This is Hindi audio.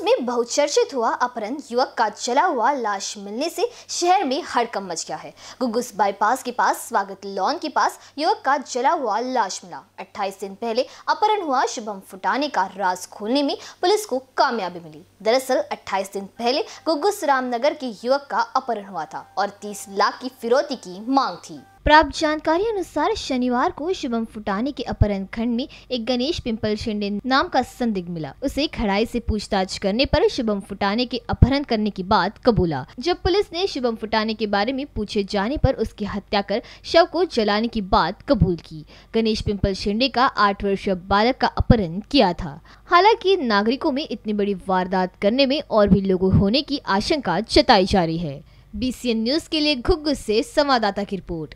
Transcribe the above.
न्यूज में बहुचर्चित हुआ अपहरण युवक का जला हुआ लाश मिलने से शहर में हड़कम मच गया है गुगुस बाईपास के पास स्वागत लॉन के पास युवक का जला हुआ लाश मिला 28 दिन पहले अपहरण हुआ शुभम फुटाने का राज खोलने में पुलिस को कामयाबी मिली दरअसल 28 दिन पहले गुगुस रामनगर के युवक का अपहरण हुआ था और तीस लाख की फिरौती की मांग थी प्राप्त जानकारी अनुसार शनिवार को शुभम फुटाने के अपहरण खंड में एक गणेश पिंपल शिंडे नाम का संदिग्ध मिला उसे खड़ाई से पूछताछ करने पर शुभम फुटाने के अपहरण करने की बात कबूला जब पुलिस ने शुभम फुटाने के बारे में पूछे जाने पर उसकी हत्या कर शव को जलाने की बात कबूल की गणेश पिंपल शिंडे का आठ वर्षीय बालक का अपहरण किया था हालांकि नागरिकों में इतनी बड़ी वारदात करने में और भी लोगों होने की आशंका जताई जा रही है बी न्यूज के लिए घुग्गु से संवाददाता की रिपोर्ट